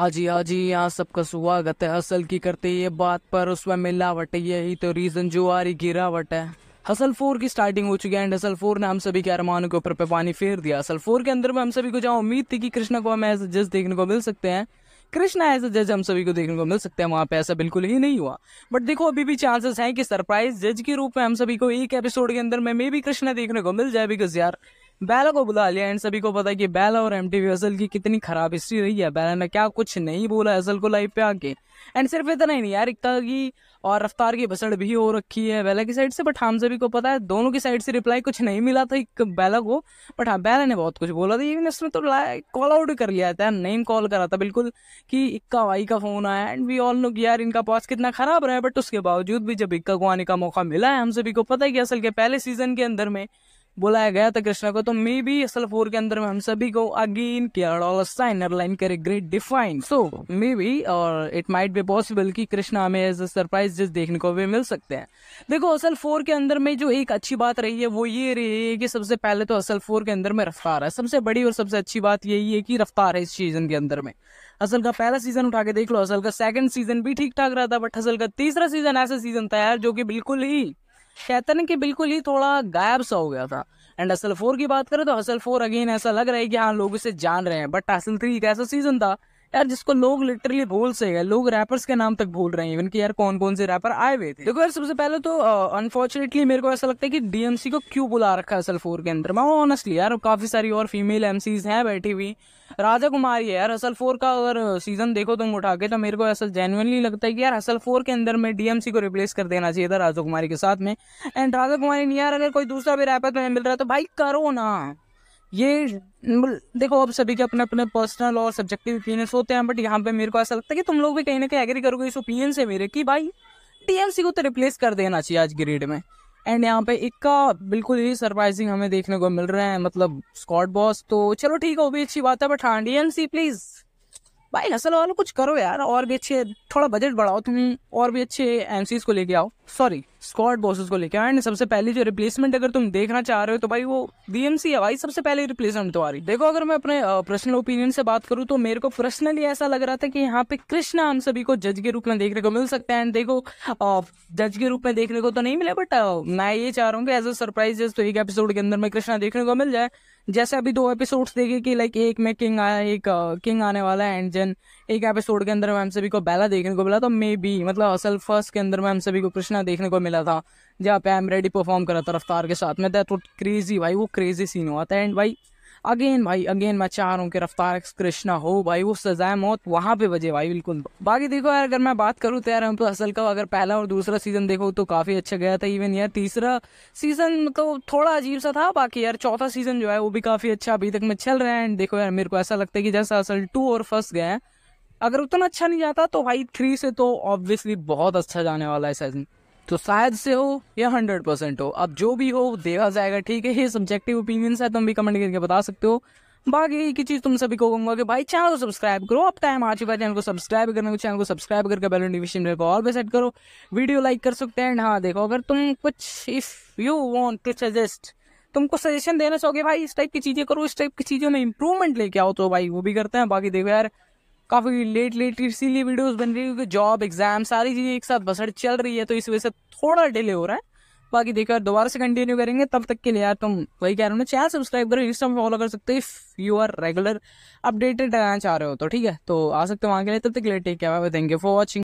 आजी आजी यहाँ सबका स्वागत है असल की करते ये बात पर उसमें मिलावट यही तो रीज़न जो आ रही गिरावट है हसल फोर की स्टार्टिंग हो चुकी है एंड हसल फोर ने हम सभी के अरमानों के ऊपर पे पानी फेर दिया असल फोर के अंदर में हम सभी को जहाँ उम्मीद थी कि कृष्णा को हमें एज जज देखने को मिल सकते हैं कृष्णा एज जज हम सभी को देखने को मिल सकते हैं वहाँ पे ऐसा बिल्कुल ही नहीं हुआ बट देखो अभी भी चांसेस हैं कि सरप्राइज जज के रूप में हम सभी को एक एपिसोड के अंदर में मे भी कृष्णा देखने को मिल जाए बिकॉज यार बैला को बुला लिया एंड सभी को पता है कि बैला और एम टी असल की कितनी खराब हिस्ट्री रही है बैला ने क्या कुछ नहीं बोला असल को लाइव पे आके एंड सिर्फ इतना ही नहीं यार इकता की और रफ्तार की बसड़ भी हो रखी है बैला की साइड से बट हम सभी को पता है दोनों की साइड से रिप्लाई कुछ नहीं मिला था बैला को बट हाँ बैला ने बहुत कुछ बोला था इवन इसमें तो कॉल आउट कर लिया था नेम कॉल करा था बिल्कुल कि इक्का भाई का फ़ोन आया एंड वी ऑल नो कि यार इनका पास कितना ख़राब रहा है बट उसके बावजूद भी जब इक्का को आने का मौका मिला है हम सभी को पता है कि असल के पहले सीज़न के अंदर में बुलाया गया था कृष्णा को तो मे बी असल फोर के अंदर में हम सभी को अगेन केयर करे great define so maybe और इट माइट बी पॉसिबल कि कृष्णा हमें एज अ सरप्राइज जिस देखने को भी मिल सकते हैं देखो असल फोर के अंदर में जो एक अच्छी बात रही है वो ये रही है कि सबसे पहले तो असल फोर के अंदर में रफ्तार है सबसे बड़ी और सबसे अच्छी बात यही है कि रफ्तार है इस सीजन के अंदर में असल का पहला सीजन उठा के देख लो असल का सेकंड सीजन भी ठीक ठाक रहा था बट असल का तीसरा सीजन ऐसा सीजन था यार जो कि बिल्कुल ही शैतन के बिल्कुल ही थोड़ा गायब सा हो गया था एंड असल फोर की बात करें तो असल फोर अगेन ऐसा लग रहा है कि हाँ लोग इसे जान रहे हैं बट असल थ्री एक ऐसा सीजन था यार जिसको लोग लिटरली भूल से गए लोग रैपर्स के नाम तक भूल रहे हैं इवन कि यार कौन कौन से रैपर आए हुए थे देखो यार सबसे पहले तो अनफॉर्चुनेटली मेरे को ऐसा लगता है कि डीएमसी को क्यों बुला रखा है असल फोर के अंदर मैं ऑनेस्टली यार काफी सारी और फीमेल एम हैं बैठी हुई राजा कुमारी है यार असल फोर का अगर सीजन देखो तुम उठा के तो मेरे को ऐसा जेनुअनली लगता है कि यार असल फोर के अंदर में डीएमसी को रिप्लेस कर देना चाहिए था राजा कुमारी के साथ में एंड राजा कुमारी नहीं यार अगर कोई दूसरा भी रैपर तुम्हें मिल रहा है तो भाई करो ना ये मतलब, देखो अब सभी के अपने अपने पर्सनल और सब्जेक्टिव ओपिनियंस होते हैं बट यहाँ पे मेरे को ऐसा लगता है कि तुम लोग भी कहीं ना कहीं एग्री करोगे इस ओपिनियन से मेरे कि भाई टीएमसी को तो रिप्लेस कर देना चाहिए आज ग्रेड में एंड यहाँ पे इक्का बिल्कुल ही सरप्राइजिंग हमें देखने को मिल रहा है मतलब स्कॉट बॉस तो चलो ठीक है वो भी अच्छी बात है बट हाँ डीएमसी प्लीज़ भाई हसल वालों कुछ करो यार और भी अच्छे थोड़ा बजट बढ़ाओ तुम और भी अच्छे एम को लेके आओ सॉरी स्कॉट बॉसेस को लेके आओ एंड सबसे पहले जो रिप्लेसमेंट अगर तुम देखना चाह रहे हो तो भाई वो बीएमसी है भाई सबसे पहले रिप्लेसमेंट तो आ रही देखो अगर मैं अपने पर्सनल ओपिनियन से बात करूँ तो मेरे को पर्सनली ऐसा लग रहा था कि यहाँ पे कृष्णा हम सभी को जज के रूप में देखने को मिल सकते हैं एंड देखो जज के रूप में देखने को तो नहीं मिला बट मैं ये चाह रहा हूँ कि एज अ सरप्राइज तो एक एपिसोड के अंदर में कृष्णा देखने को मिल जाए जैसे अभी दो एपिसोड्स देखे कि लाइक एक में किंग आया एक किंग uh, आने वाला है एंड जन एक एपिसोड के अंदर मैम सभी को बैला देखने को मिला तो मे बी मतलब असल फर्स्ट के अंदर हम सभी को कृष्णा देखने को मिला था जहाँ पे एम रेडी परफॉर्म करा था रफ्तार के साथ में दैट वो क्रेजी भाई वो क्रेजी सीन हुआ था एंड भाई अगेन भाई अगेन मैं चाह रहा हूँ कि रफ्तार एक्स कृष्णा हो भाई वो सजाए मौत वहाँ पे बजे भाई बिल्कुल बाकी देखो यार अगर मैं बात करूँ तो यार हम तो असल का अगर पहला और दूसरा सीजन देखो तो काफ़ी अच्छा गया था इवन यार तीसरा सीजन मतलब तो थोड़ा अजीब सा था बाकी यार चौथा सीजन जो है वो भी काफ़ी अच्छा अभी तक में चल रहा है एंड देखो यार मेरे को ऐसा लगता है कि जैसा असल टू और फर्स्ट गए अगर उतना अच्छा नहीं जाता तो भाई थ्री से तो ऑब्वियसली बहुत अच्छा जाने वाला है सीजन तो शायद से हो या हंड्रेड परसेंट हो अब जो भी हो देखा जाएगा ठीक है ये सब्जेक्टिव ओपिनियंस है तुम भी कमेंट करके बता सकते हो बाकी एक चीज़ तुम सभी को कहूंगा कि भाई चैनल को सब्सक्राइब करो अब टाइम आ चुका है चैनल को सब्सक्राइब करने को चैनल को सब्सक्राइब करके बेल नोटिफिकेशन को और भी सेट करो वीडियो लाइक कर सकते हैं एंड हाँ देखो अगर तुम कुछ if you want to suggest तुमको सजेशन देना चाहोगे भाई इस टाइप की चीज़ें करो इस टाइप की चीज़ों में इंप्रूवमेंट लेके आओ तो भाई वो भी करते हैं बाकी देखो यार काफ़ी लेट लेट इसीलिए वीडियोस बन रही है क्योंकि जॉब एग्जाम सारी चीज़ें एक साथ बसड़ चल रही है तो इस वजह से थोड़ा डिले हो रहा है बाकी देखकर दोबारा से कंटिन्यू करेंगे तब तक के लिए यार तुम वही कह रहे हो ना चैनल सब्सक्राइब करो इंस्टा में फॉलो कर सकते हो if you are regular updated रहना चाह रहे हो तो ठीक है तो आ सकते हो वहाँ के लिए तब तक के लिए take care thank you for watching